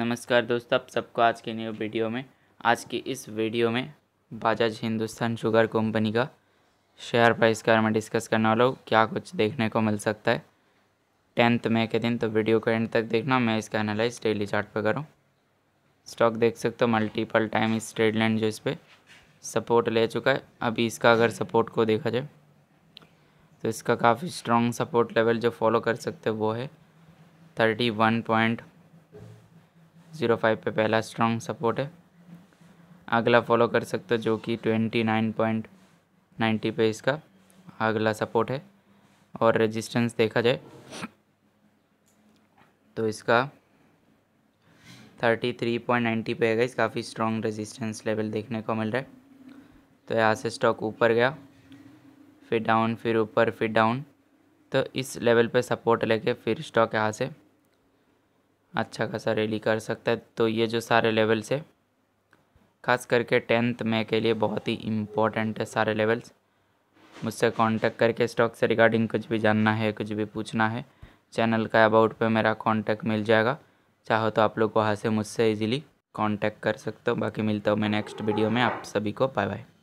नमस्कार दोस्तों आप सबको आज के न्यू वीडियो में आज की इस वीडियो में बजाज हिंदुस्तान शुगर कंपनी का शेयर प्राइस के बारे में डिस्कस करने वाला हूँ क्या कुछ देखने को मिल सकता है टेंथ मई के दिन तो वीडियो को एंड तक देखना मैं इसका एनालाइज डेली चार्ट पर करूँ स्टॉक देख सकते हो मल्टीपल टाइम इस ट्रेड लाइन जो इस पर सपोर्ट ले चुका है अभी इसका अगर सपोर्ट को देखा जाए तो इसका काफ़ी स्ट्रॉन्ग सपोर्ट लेवल जो फॉलो कर सकते हो वो है thirty one point zero five पर पहला स्ट्रॉन्ग सपोर्ट है अगला फॉलो कर सकते हो जो कि ट्वेंटी नाइन पॉइंट नाइन्टी पे इसका अगला सपोर्ट है और रेजिस्टेंस देखा जाए तो इसका थर्टी थ्री पॉइंट नाइन्टी पे इस काफ़ी स्ट्रॉन्ग रेजिस्टेंस लेवल देखने को मिल रहा है तो यहाँ से स्टॉक ऊपर गया फिर डाउन फिर ऊपर फिर डाउन तो इस लेवल पे सपोर्ट लेके फिर स्टॉक यहाँ से अच्छा खासा रैली कर सकता है तो ये जो सारे लेवल्स है खास करके टेंथ में के लिए बहुत ही इम्पोर्टेंट है सारे लेवल्स मुझसे कांटेक्ट करके स्टॉक से रिगार्डिंग कुछ भी जानना है कुछ भी पूछना है चैनल का अबाउट पे मेरा कांटेक्ट मिल जाएगा चाहो तो आप लोग वहाँ से मुझसे इजीली कांटेक्ट कर सकते हो बाकी मिलता हूँ मैं नेक्स्ट वीडियो में आप सभी को बाय बाय